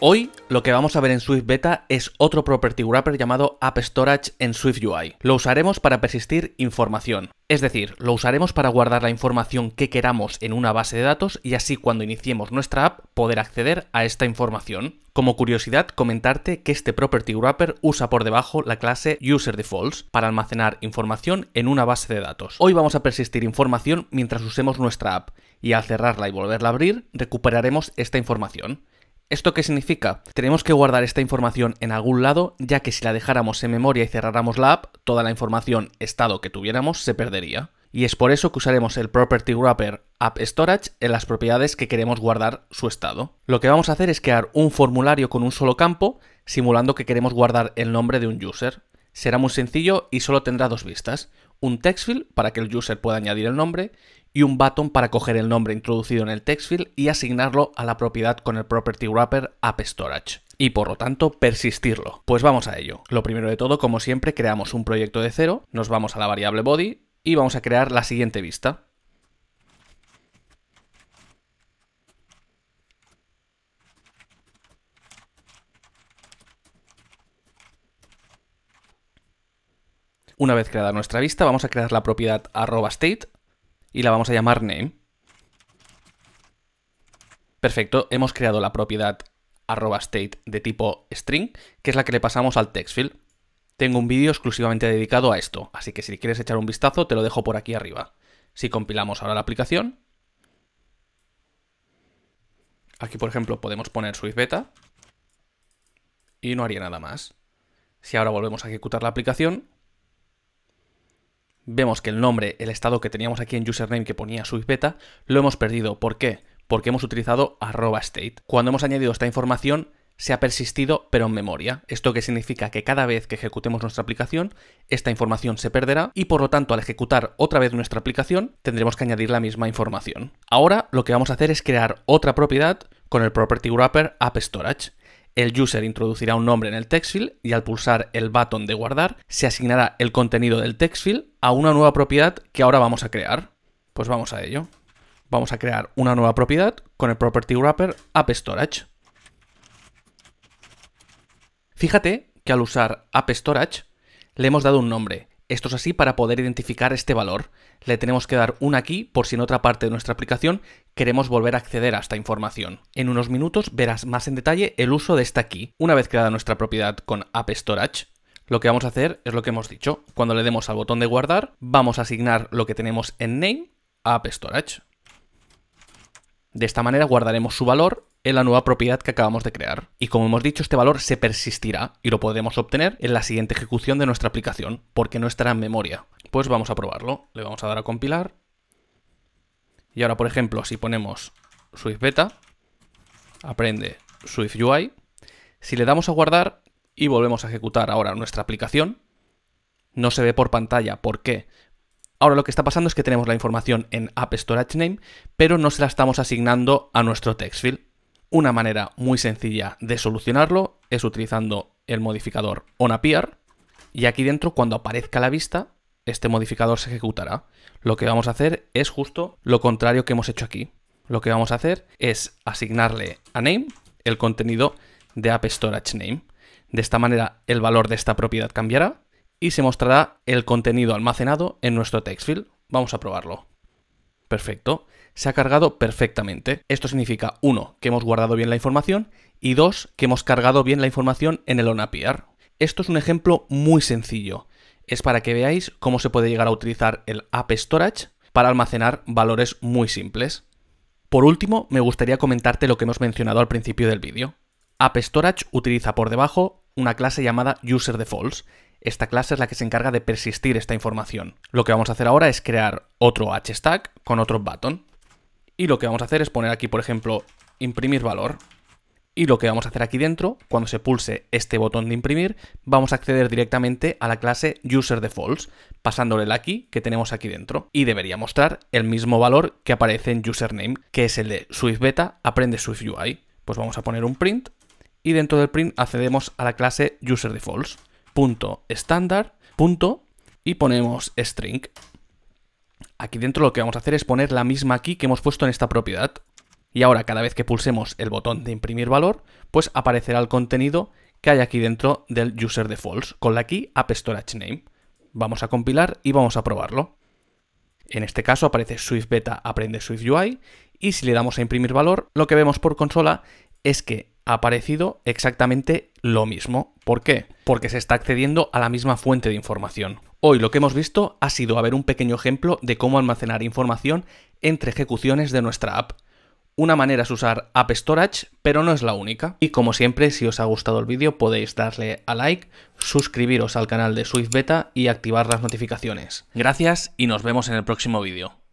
Hoy lo que vamos a ver en Swift Beta es otro property wrapper llamado App Storage en Swift UI. Lo usaremos para persistir información. Es decir, lo usaremos para guardar la información que queramos en una base de datos y así cuando iniciemos nuestra app poder acceder a esta información. Como curiosidad, comentarte que este property wrapper usa por debajo la clase UserDefaults para almacenar información en una base de datos. Hoy vamos a persistir información mientras usemos nuestra app y al cerrarla y volverla a abrir recuperaremos esta información. ¿Esto qué significa? Tenemos que guardar esta información en algún lado, ya que si la dejáramos en memoria y cerráramos la app, toda la información estado que tuviéramos se perdería. Y es por eso que usaremos el property wrapper app storage en las propiedades que queremos guardar su estado. Lo que vamos a hacer es crear un formulario con un solo campo, simulando que queremos guardar el nombre de un user. Será muy sencillo y solo tendrá dos vistas, un text para que el user pueda añadir el nombre y un button para coger el nombre introducido en el text field y asignarlo a la propiedad con el property wrapper app storage y por lo tanto persistirlo. Pues vamos a ello. Lo primero de todo, como siempre, creamos un proyecto de cero, nos vamos a la variable body y vamos a crear la siguiente vista. Una vez creada nuestra vista, vamos a crear la propiedad arroba state y la vamos a llamar name. Perfecto, hemos creado la propiedad arroba state de tipo string, que es la que le pasamos al text Tengo un vídeo exclusivamente dedicado a esto, así que si quieres echar un vistazo te lo dejo por aquí arriba. Si compilamos ahora la aplicación, aquí por ejemplo podemos poner Swift Beta y no haría nada más. Si ahora volvemos a ejecutar la aplicación, vemos que el nombre, el estado que teníamos aquí en username que ponía beta, lo hemos perdido. ¿Por qué? Porque hemos utilizado arroba state. Cuando hemos añadido esta información, se ha persistido pero en memoria. Esto que significa que cada vez que ejecutemos nuestra aplicación, esta información se perderá y por lo tanto al ejecutar otra vez nuestra aplicación, tendremos que añadir la misma información. Ahora lo que vamos a hacer es crear otra propiedad con el property wrapper app storage el user introducirá un nombre en el text y al pulsar el botón de guardar se asignará el contenido del text a una nueva propiedad que ahora vamos a crear. Pues vamos a ello. Vamos a crear una nueva propiedad con el property wrapper app storage. Fíjate que al usar app storage le hemos dado un nombre esto es así para poder identificar este valor. Le tenemos que dar un aquí por si en otra parte de nuestra aplicación queremos volver a acceder a esta información. En unos minutos verás más en detalle el uso de esta key. Una vez creada nuestra propiedad con App Storage, lo que vamos a hacer es lo que hemos dicho. Cuando le demos al botón de guardar, vamos a asignar lo que tenemos en name a App Storage. De esta manera guardaremos su valor en la nueva propiedad que acabamos de crear. Y como hemos dicho, este valor se persistirá y lo podremos obtener en la siguiente ejecución de nuestra aplicación, porque no estará en memoria. Pues vamos a probarlo. Le vamos a dar a compilar. Y ahora, por ejemplo, si ponemos Swift Beta, aprende Swift UI. Si le damos a guardar y volvemos a ejecutar ahora nuestra aplicación, no se ve por pantalla. ¿Por qué? Ahora lo que está pasando es que tenemos la información en App Storage Name, pero no se la estamos asignando a nuestro text field. Una manera muy sencilla de solucionarlo es utilizando el modificador onAppear y aquí dentro cuando aparezca la vista este modificador se ejecutará. Lo que vamos a hacer es justo lo contrario que hemos hecho aquí. Lo que vamos a hacer es asignarle a name el contenido de app De esta manera el valor de esta propiedad cambiará y se mostrará el contenido almacenado en nuestro text field. Vamos a probarlo. Perfecto. Se ha cargado perfectamente. Esto significa, uno, que hemos guardado bien la información y dos, que hemos cargado bien la información en el OnAPR. Esto es un ejemplo muy sencillo. Es para que veáis cómo se puede llegar a utilizar el App Storage para almacenar valores muy simples. Por último, me gustaría comentarte lo que hemos mencionado al principio del vídeo. App Storage utiliza por debajo una clase llamada UserDefaults, esta clase es la que se encarga de persistir esta información. Lo que vamos a hacer ahora es crear otro hstack con otro button. Y lo que vamos a hacer es poner aquí, por ejemplo, imprimir valor. Y lo que vamos a hacer aquí dentro, cuando se pulse este botón de imprimir, vamos a acceder directamente a la clase userDefaults, pasándole el aquí que tenemos aquí dentro. Y debería mostrar el mismo valor que aparece en username, que es el de SwiftBeta aprende SwiftUI. Pues vamos a poner un print y dentro del print accedemos a la clase userDefaults punto estándar punto y ponemos string. Aquí dentro lo que vamos a hacer es poner la misma key que hemos puesto en esta propiedad. Y ahora cada vez que pulsemos el botón de imprimir valor, pues aparecerá el contenido que hay aquí dentro del user defaults con la key app storage name. Vamos a compilar y vamos a probarlo. En este caso aparece Swift Beta aprende Swift UI y si le damos a imprimir valor, lo que vemos por consola es que ha aparecido exactamente lo mismo. ¿Por qué? Porque se está accediendo a la misma fuente de información. Hoy lo que hemos visto ha sido haber un pequeño ejemplo de cómo almacenar información entre ejecuciones de nuestra app. Una manera es usar App Storage, pero no es la única. Y como siempre, si os ha gustado el vídeo podéis darle a like, suscribiros al canal de Swift Beta y activar las notificaciones. Gracias y nos vemos en el próximo vídeo.